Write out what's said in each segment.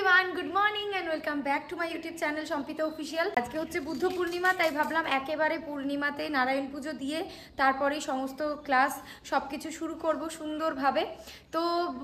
abre everyone good morning and welcome back to my YouTube channel Sampita official আজকে হচ্ছে বুদ্ধ পূর্ণিমা তাই ভাবলাম একেবারে পূর্ণিমাতে নারায়ণ পুজো দিয়ে তারপরে সমস্ত ক্লাস সব কিছু শুরু করব সুন্দরভাবে তো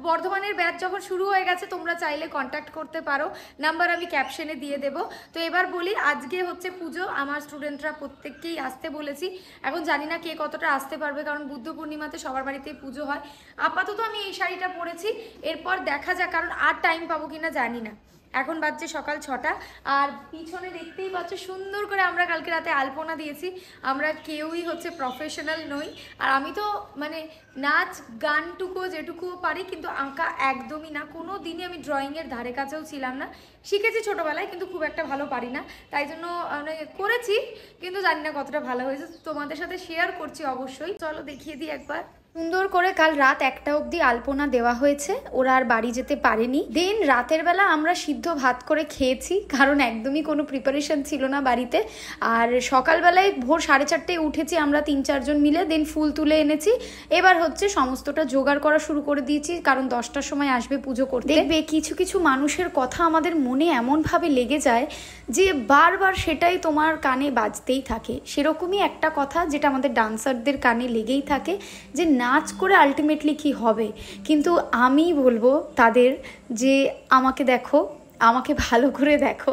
বর্ধমানের ব্যাচ যখন শুরু হয়ে গেছে তোমরা চাইলে কন্ট্যাক্ট করতে পারো নাম্বার আমি ক্যাপশনে দিয়ে দেব তো এবার বলি আজকে হচ্ছে পুজো আমার স্টুডেন্টরা প্রত্যেককেই আসতে বলেছি এখন জানি না কে কতটা আসতে পারবে কারণ বুদ্ধ পূর্ণিমাতে সবার বাড়িতেই পুজো হয় আপাতত আমি এই শাড়িটা পরেছি এরপর দেখা যাক কারণ আর টাইম পাবো কিনা জানি না এখন বাজছে সকাল ছটা আর পিছনে দেখতেই পাচ্ছ সুন্দর করে আমরা কালকে রাতে আলপনা দিয়েছি আমরা কেউই হচ্ছে প্রফেশনাল নই আর আমি তো মানে নাচ গানটুকু যেটুকুও পারি কিন্তু আঁকা একদমই না কোনো দিনই আমি ড্রয়িংয়ের ধারে কাছেও ছিলাম না শিখেছি ছোটোবেলায় কিন্তু খুব একটা ভালো পারি না তাই জন্য মানে করেছি কিন্তু জানি না কতটা ভালো হয়েছে তোমাদের সাথে শেয়ার করছি অবশ্যই চলো দেখিয়ে দিই একবার সুন্দর করে কাল রাত একটা অবধি আলপনা দেওয়া হয়েছে ওরা আর বাড়ি যেতে পারেনি দেন রাতের বেলা আমরা সিদ্ধ ভাত করে খেয়েছি কারণ একদমই কোনো প্রিপারেশন ছিল না বাড়িতে আর সকালবেলায় ভোর সাড়ে চারটেয় উঠেছি আমরা তিন চারজন মিলে দেন ফুল তুলে এনেছি এবার হচ্ছে সমস্তটা জোগাড় করা শুরু করে দিয়েছি কারণ দশটার সময় আসবে পুজো করতে দেখবে কিছু কিছু মানুষের কথা আমাদের মনে এমনভাবে লেগে যায় যে বারবার সেটাই তোমার কানে বাজতেই থাকে সেরকমই একটা কথা যেটা আমাদের ডান্সারদের কানে লেগেই থাকে যে নাচ করে আলটিমেটলি কি হবে কিন্তু আমি বলবো তাদের যে আমাকে দেখো আমাকে ভালো করে দেখো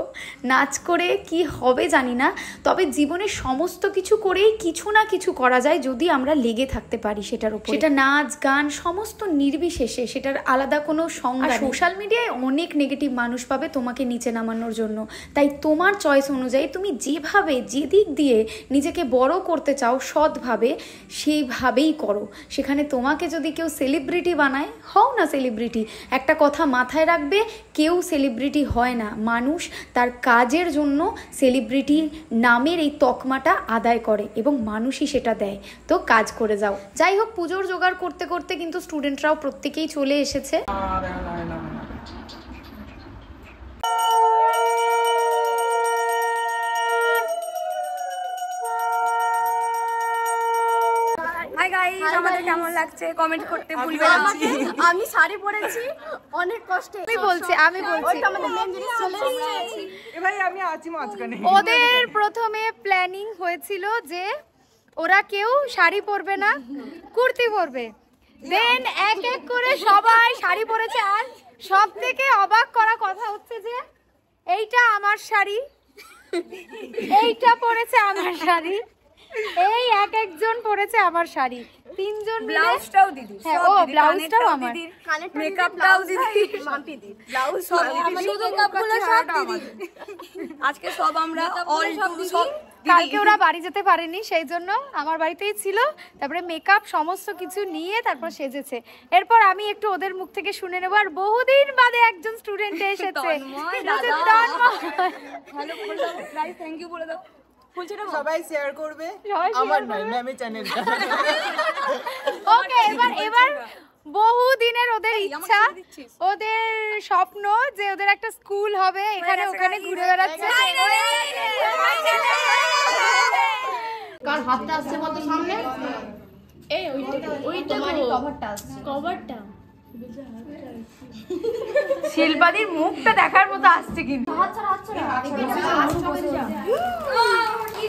নাচ করে কি হবে জানি না তবে জীবনে সমস্ত কিছু করেই কিছু না কিছু করা যায় যদি আমরা লেগে থাকতে পারি সেটার উপর সেটা নাচ গান সমস্ত নির্বিশেষে সেটার আলাদা কোনো সংজ্ঞা সোশ্যাল মিডিয়ায় অনেক নেগেটিভ মানুষ পাবে তোমাকে নিচে নামানোর জন্য তাই তোমার চয়েস অনুযায়ী তুমি যেভাবে যে দিক দিয়ে নিজেকে বড় করতে চাও সৎভাবে সেইভাবেই করো সেখানে তোমাকে যদি কেউ সেলিব্রিটি বানায় হও না সেলিব্রিটি একটা কথা মাথায় রাখবে কেউ সেলিব্রিটি সেলিব্রিটি হয় না মানুষ তার কাজের জন্য সেলিব্রিটি নামের এই তকমাটা আদায় করে এবং মানুষই সেটা দেয় তো কাজ করে যাও যাই হোক পুজোর জোগাড় করতে করতে কিন্তু স্টুডেন্টরাও প্রত্যেকেই চলে এসেছে আমি শাড়ি পরেছি অনেক কষ্টে আমি বলছি আমি বলছি ভাই আমি আছি মাঝখানে ওদের প্রথমে প্ল্যানিং হয়েছিল যে ওরা কেউ শাড়ি পরবে না কুর্তি পরবে দেন এক এক করে সবাই শাড়ি পরেছে আর সবথেকে অবাক করা কথা হচ্ছে যে এইটা আমার শাড়ি এইটা পরেছে আমার শাড়ি এই এক একজন পরেছে আমার শাড়ি তিনজন ব্লাউজটাও দিদি হ্যাঁ ও ব্লাউজটাও আমার মেকআপটাও দিদি মাম্পি দিদি ব্লাউজ সব শুধু কাপগুলো সব দিদি আজকে সব আমরা অল টু সব কালকে ওরা বাড়ি যেতে পারেনি সেই জন্য আমার বাড়িতেই ছিল তারপরে মেকআপ সমস্ত কিছু নিয়ে তারপর সেজেছে এরপর আমি একটু ওদের মুখ থেকে শুনে নেব আর বহুদিন বাদে একজন স্টুডেন্ট এসেছে থ্যাংক ইউ বলে দাও সবাই শেয়ার হ্যাঁ। করবে আমার নয় ম্যামের চ্যানেলটা ওকে এবার এবার বহু দিনের ওদের ইচ্ছা ওদের স্বপ্ন যে ওদের একটা স্কুল হবে এখানে ওখানে ঘুরে বেড়াচ্ছে কার হাতটা আসছে বলতো সামনে এই ওইটা কভারটা আসছে কভারটা শিল্পাদির মুখটা দেখার মতো আসছে কিন্তু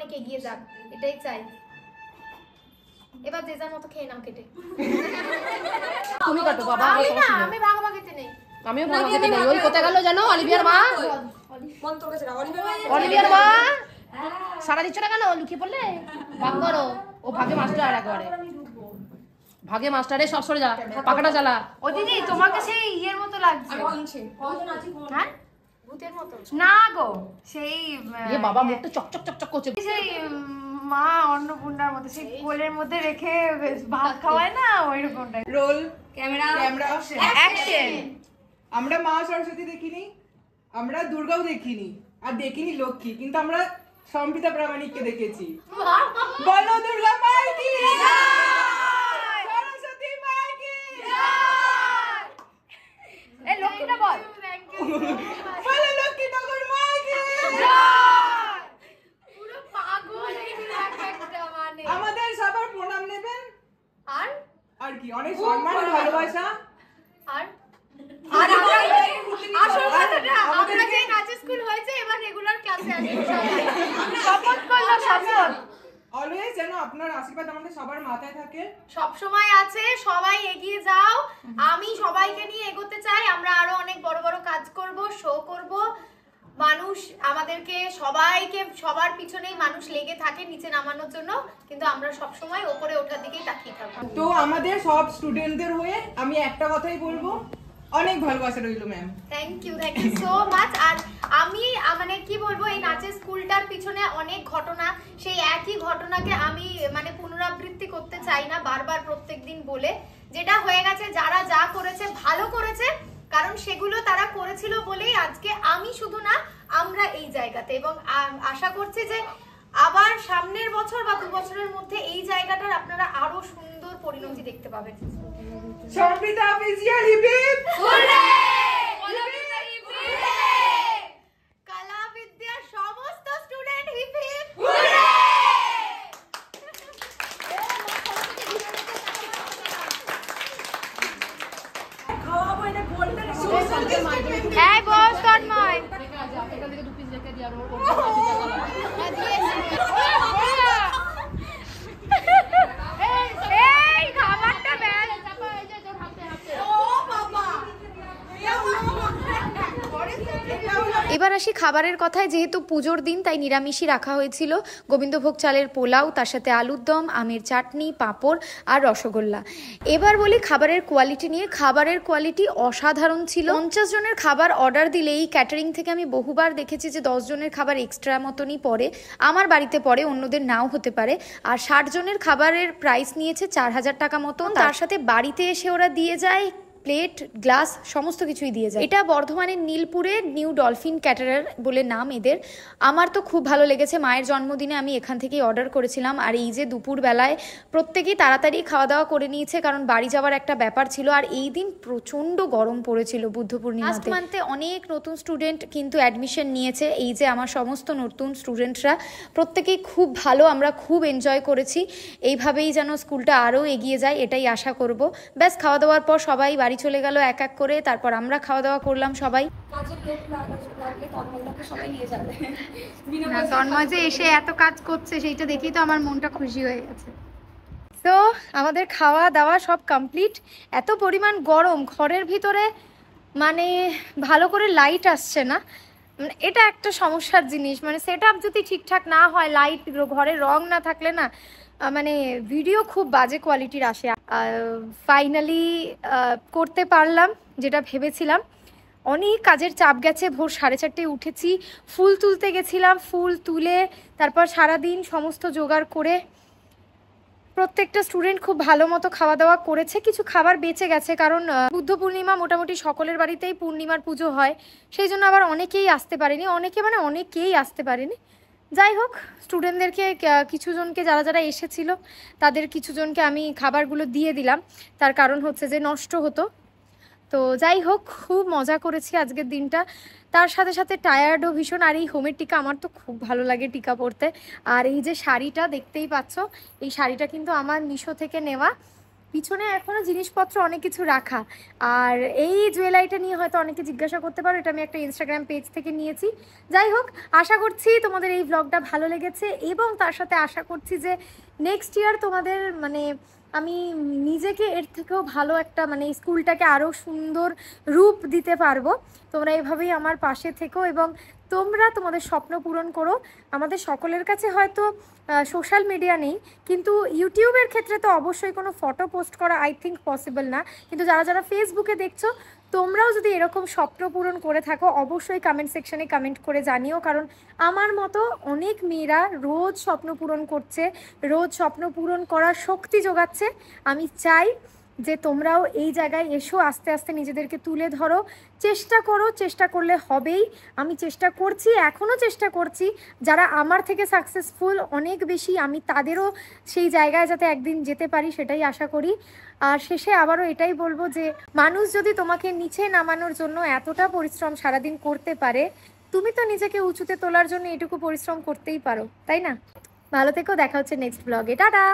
অনেক এগিয়ে যাক এটাই চাই এবার যে যার মতো খেয়ে নাও কেটে তুমি কাটো বাবা আমি আমিও ওই কোথায় গেল জানো অলিভিয়ার মা অলিভিয়ার মা হ্যাঁ। সারা দিচ্ছ না কেন লুকিয়ে পড়লে ভাগ করো ও ভাগে মাস্টার আর একবারে ভাগে মাস্টারে সব সরে যা পাকাটা চালা ও দিদি তোমাকে সেই ইয়ের মতো লাগছে হ্যাঁ ভূতের মতো না গো সেই এ বাবা চক চকচক চকচক করছে সেই মা অন্নপূর্ণার মতো সেই কোলের মধ্যে রেখে ভাত খাওয়ায় না ওই রোল ক্যামেরা ক্যামেরা অ্যাকশন আমরা মা সরস্বতী দেখিনি আমরা দুর্গাও দেখিনি আর দেখিনি লক্ষ্মী কিন্তু আমরা সম্পিতা প্রামাণিককে দেখেছি বলো দুর্গা মাই কি আমরা অনেক বড় বড় কাজ শো মানুষ আমাদেরকে সবাইকে সবার পিছনেই মানুষ লেগে থাকে নিচে নামানোর জন্য কিন্তু আমরা ওপরে ওঠার দিকেই তাকিয়ে থাকবো তো আমাদের সব স্টুডেন্টদের হয়ে আমি একটা কথাই বলবো অনেক ভালোবাসা রইল ma'am thank you thank you so much আর আমি মানে কি বলবো এই নাচের স্কুলটার পিছনে অনেক ঘটনা সেই একই ঘটনাকে আমি মানে পুনরাবৃত্তি করতে চাই না বারবার প্রত্যেক দিন বলে যেটা হয়ে গেছে যারা যা করেছে ভালো করেছে কারণ সেগুলো তারা করেছিল বলেই আজকে আমি শুধু না আমরা এই জায়গাতে এবং আশা করছি যে আবার সামনের বছর বা দু বছরের মধ্যে এই জায়গাটার আপনারা আরো সুন্দর পরিণতি দেখতে পাবেন সংবিতা পিজিয়া লিপিন এই বস তন্ময় এখান থেকে দু পিস রেখে দিয়ে আর ওর এবার আসি খাবারের কথায় যেহেতু পুজোর দিন তাই নিরামিষই রাখা হয়েছিল গোবিন্দভোগ চালের পোলাও তার সাথে আলুর দম আমের চাটনি পাঁপড় আর রসগোল্লা এবার বলি খাবারের কোয়ালিটি নিয়ে খাবারের কোয়ালিটি অসাধারণ ছিল পঞ্চাশ জনের খাবার অর্ডার দিলে এই ক্যাটারিং থেকে আমি বহুবার দেখেছি যে দশ জনের খাবার এক্সট্রা মতনই পড়ে আমার বাড়িতে পড়ে অন্যদের নাও হতে পারে আর ষাট জনের খাবারের প্রাইস নিয়েছে চার হাজার টাকা মতন তার সাথে বাড়িতে এসে ওরা দিয়ে যায় প্লেট গ্লাস সমস্ত কিছুই দিয়ে যায় এটা বর্ধমানের নীলপুরে নিউ ডলফিন ক্যাটারার বলে নাম এদের আমার তো খুব ভালো লেগেছে মায়ের জন্মদিনে আমি এখান থেকেই অর্ডার করেছিলাম আর এই যে দুপুরবেলায় প্রত্যেকেই তাড়াতাড়ি খাওয়া দাওয়া করে নিয়েছে কারণ বাড়ি যাওয়ার একটা ব্যাপার ছিল আর এই দিন প্রচণ্ড গরম পড়েছিল বুদ্ধ পূর্ণিমাতে মান্থে অনেক নতুন স্টুডেন্ট কিন্তু অ্যাডমিশন নিয়েছে এই যে আমার সমস্ত নতুন স্টুডেন্টরা প্রত্যেকেই খুব ভালো আমরা খুব এনজয় করেছি এইভাবেই যেন স্কুলটা আরও এগিয়ে যায় এটাই আশা করব ব্যাস খাওয়া দাওয়ার পর সবাই বাড়ি চলে গেল এক এক করে তারপর আমরা খাওয়া দাওয়া করলাম সবাই হ্যাঁ, তন্ময় যে এসে এত কাজ করছে সেইটা দেখেই তো আমার মনটা খুশি হয়ে গেছে তো আমাদের খাওয়া দাওয়া সব কমপ্লিট এত পরিমাণ গরম ঘরের ভিতরে মানে ভালো করে লাইট আসছে না মানে এটা একটা সমস্যার জিনিস মানে সেট যদি ঠিকঠাক না হয় লাইট ঘরে রং না থাকলে না মানে ভিডিও খুব বাজে কোয়ালিটির আসে ফাইনালি করতে পারলাম যেটা ভেবেছিলাম অনেক কাজের চাপ গেছে ভোর সাড়ে চারটে উঠেছি ফুল তুলতে গেছিলাম ফুল তুলে তারপর সারাদিন সমস্ত জোগাড় করে প্রত্যেকটা স্টুডেন্ট খুব ভালো মতো খাওয়া দাওয়া করেছে কিছু খাবার বেঁচে গেছে কারণ বুদ্ধ পূর্ণিমা মোটামুটি সকলের বাড়িতেই পূর্ণিমার পুজো হয় সেই জন্য আবার অনেকেই আসতে পারেনি অনেকে মানে অনেকেই আসতে পারেনি যাই হোক স্টুডেন্টদেরকে কিছুজনকে যারা যারা এসেছিল তাদের কিছুজনকে আমি খাবারগুলো দিয়ে দিলাম তার কারণ হচ্ছে যে নষ্ট হতো তো যাই হোক খুব মজা করেছি আজকের দিনটা তার সাথে সাথে টায়ার্ডও ভীষণ আর এই হোমের টিকা আমার তো খুব ভালো লাগে টিকা পরতে আর এই যে শাড়িটা দেখতেই পাচ্ছ এই শাড়িটা কিন্তু আমার মিশো থেকে নেওয়া পিছনে এখনও জিনিসপত্র অনেক কিছু রাখা আর এই জুয়েলারিটা নিয়ে হয়তো অনেকে জিজ্ঞাসা করতে পারো এটা আমি একটা ইনস্টাগ্রাম পেজ থেকে নিয়েছি যাই হোক আশা করছি তোমাদের এই ব্লগটা ভালো লেগেছে এবং তার সাথে আশা করছি যে নেক্সট ইয়ার তোমাদের মানে আমি নিজেকে এর থেকেও ভালো একটা মানে স্কুলটাকে আরও সুন্দর রূপ দিতে পারবো তোমরা এভাবেই আমার পাশে থেকো এবং তোমরা তোমাদের স্বপ্ন পূরণ করো আমাদের সকলের কাছে হয়তো সোশ্যাল মিডিয়া নেই কিন্তু ইউটিউবের ক্ষেত্রে তো অবশ্যই কোনো ফটো পোস্ট করা আই থিঙ্ক পসিবল না কিন্তু যারা যারা ফেসবুকে দেখছো তোমরাও যদি এরকম স্বপ্ন পূরণ করে থাকো অবশ্যই কমেন্ট সেকশনে কমেন্ট করে জানিও কারণ আমার মতো অনেক মেয়েরা রোজ স্বপ্ন পূরণ করছে রোজ স্বপ্ন পূরণ করার শক্তি যোগাচ্ছে আমি চাই যে তোমরাও এই জায়গায় এসো আস্তে আস্তে নিজেদেরকে তুলে ধরো চেষ্টা করো চেষ্টা করলে হবেই আমি চেষ্টা করছি এখনও চেষ্টা করছি যারা আমার থেকে সাকসেসফুল অনেক বেশি আমি তাদেরও সেই জায়গায় যাতে একদিন যেতে পারি সেটাই আশা করি আর শেষে আবারও এটাই বলবো যে মানুষ যদি তোমাকে নিচে নামানোর জন্য এতটা পরিশ্রম সারাদিন করতে পারে তুমি তো নিজেকে উঁচুতে তোলার জন্য এটুকু পরিশ্রম করতেই পারো তাই না ভালো থেকেও দেখা হচ্ছে নেক্সট ব্লগে টাটা